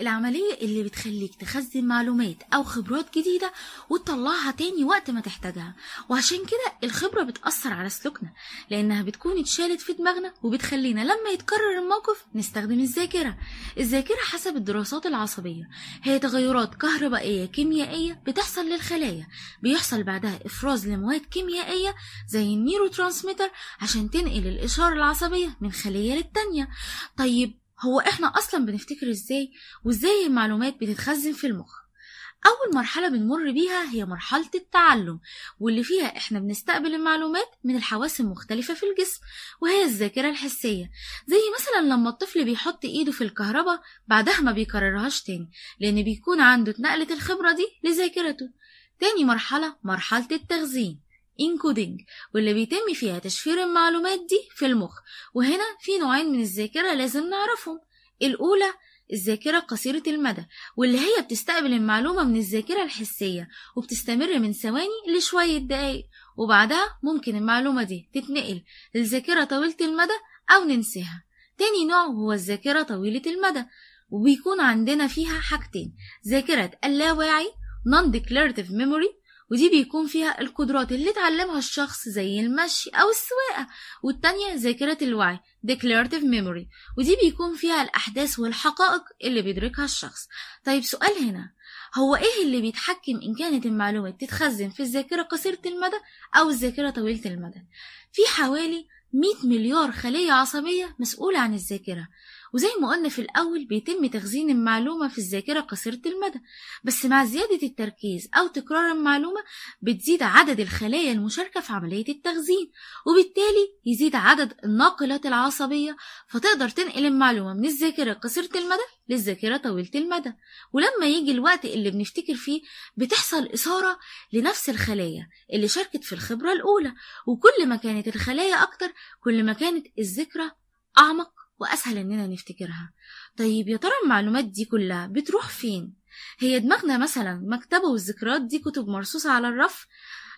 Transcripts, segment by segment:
العملية اللي بتخليك تخزن معلومات أو خبرات جديدة وتطلعها تاني وقت ما تحتاجها وعشان كده الخبرة بتأثر على سلوكنا لأنها بتكون اتشالت في دماغنا وبتخلينا لما يتكرر الموقف نستخدم الذاكرة الذاكرة حسب الدراسات العصبية هي تغيرات كهربائية كيميائية بتحصل للخلايا بيحصل بعدها إفراز لمواد كيميائية زي النيرو ترانسميتر عشان تنقل الإشارة العصبية من خلية للتانية طيب هو احنا اصلا بنفتكر ازاي وازاي المعلومات بتتخزن في المخ اول مرحله بنمر بيها هي مرحله التعلم واللي فيها احنا بنستقبل المعلومات من الحواس المختلفه في الجسم وهي الذاكره الحسيه زي مثلا لما الطفل بيحط ايده في الكهرباء بعدها ما بيكررهاش تاني لان بيكون عنده اتنقلت الخبره دي لذاكرته تاني مرحله مرحله التخزين encoding واللي بيتم فيها تشفير المعلومات دي في المخ وهنا في نوعين من الذاكرة لازم نعرفهم الأولى الذاكرة قصيرة المدى واللي هي بتستقبل المعلومة من الذاكرة الحسية وبتستمر من ثواني لشوية دقايق وبعدها ممكن المعلومة دي تتنقل للذاكرة طويلة المدى أو ننساها تاني نوع هو الذاكرة طويلة المدى وبيكون عندنا فيها حاجتين ذاكرة اللاواعي non declarative memory ودي بيكون فيها القدرات اللي اتعلمها الشخص زي المشي أو السواقة والتانية ذاكرة الوعي declarative memory ودي بيكون فيها الأحداث والحقائق اللي بيدركها الشخص طيب سؤال هنا هو إيه اللي بيتحكم إن كانت المعلومة تتخزن في الذاكرة قصيرة المدى أو الذاكرة طويلة المدى في حوالي 100 مليار خلية عصبية مسؤولة عن الذاكرة وزي ما قلنا في الأول بيتم تخزين المعلومة في الذاكرة قصيرة المدى بس مع زيادة التركيز أو تكرار المعلومة بتزيد عدد الخلايا المشاركة في عملية التخزين وبالتالي يزيد عدد الناقلات العصبية فتقدر تنقل المعلومة من الذاكرة قصيرة المدى للذاكرة طويلة المدى ولما يجي الوقت اللي بنفتكر فيه بتحصل إثارة لنفس الخلايا اللي شاركت في الخبرة الأولى وكل ما كانت الخلايا أكتر كل ما كانت الذكرى أعمق وأسهل إننا نفتكرها طيب يا ترى المعلومات دي كلها بتروح فين؟ هي دماغنا مثلا مكتبة والذكريات دي كتب مرصوصة على الرف؟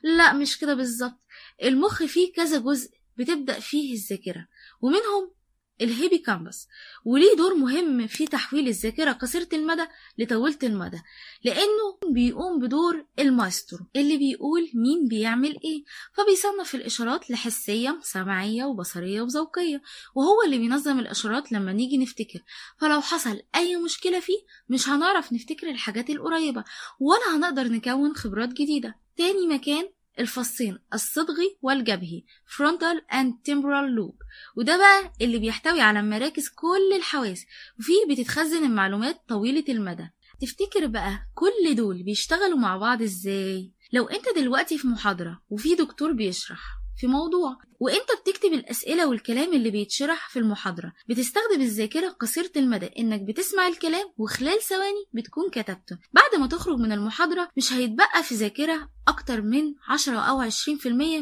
لا مش كده بالظبط المخ فيه كذا جزء بتبدأ فيه الذاكرة ومنهم الهيبي كامبس وليه دور مهم في تحويل الذاكرة قصيرة المدى لطويلة المدى لأنه بيقوم بدور المايسترو اللي بيقول مين بيعمل إيه فبيصنف الإشارات لحسية سمعية وبصرية وذوقية وهو اللي بينظم الإشارات لما نيجي نفتكر فلو حصل أي مشكلة فيه مش هنعرف نفتكر الحاجات القريبة ولا هنقدر نكون خبرات جديدة تاني مكان الفصين الصدغي والجبهي frontal and temporal loop وده بقى اللي بيحتوي على مراكز كل الحواس وفيه بتتخزن المعلومات طويلة المدى تفتكر بقى كل دول بيشتغلوا مع بعض ازاي؟ لو انت دلوقتي في محاضرة وفي دكتور بيشرح في موضوع وانت بتكتب الاسئله والكلام اللي بيتشرح في المحاضره بتستخدم الذاكره قصيره المدى انك بتسمع الكلام وخلال ثواني بتكون كتبته بعد ما تخرج من المحاضره مش هيتبقى في ذاكره اكتر من 10 او 20%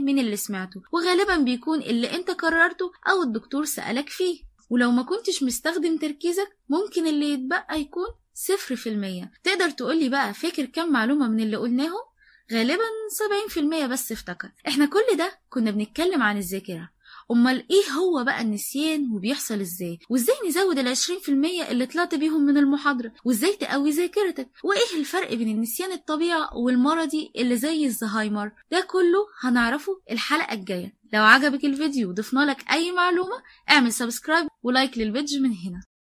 من اللي سمعته وغالبا بيكون اللي انت قررته او الدكتور سالك فيه ولو ما كنتش مستخدم تركيزك ممكن اللي يتبقى يكون صفر في المية تقدر تقولي بقى فاكر كم معلومة من اللي قلناهم؟ غالبا 70% بس افتكر احنا كل ده كنا بنتكلم عن الذاكرة امال ايه هو بقى النسيان وبيحصل ازاي وازاي نزود ال 20% اللي طلعت بيهم من المحاضره وازاي تقوي ذاكرتك وايه الفرق بين النسيان الطبيعي والمرضي اللي زي الزهايمر ده كله هنعرفه الحلقه الجايه لو عجبك الفيديو وضفنا لك اي معلومه اعمل سبسكرايب ولايك للفيديو من هنا